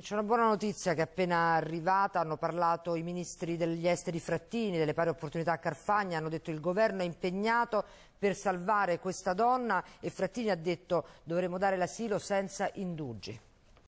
C'è una buona notizia che è appena arrivata hanno parlato i ministri degli esteri Frattini, delle pari opportunità a Carfagna, hanno detto che il governo è impegnato per salvare questa donna e Frattini ha detto dovremo dare l'asilo senza indugi.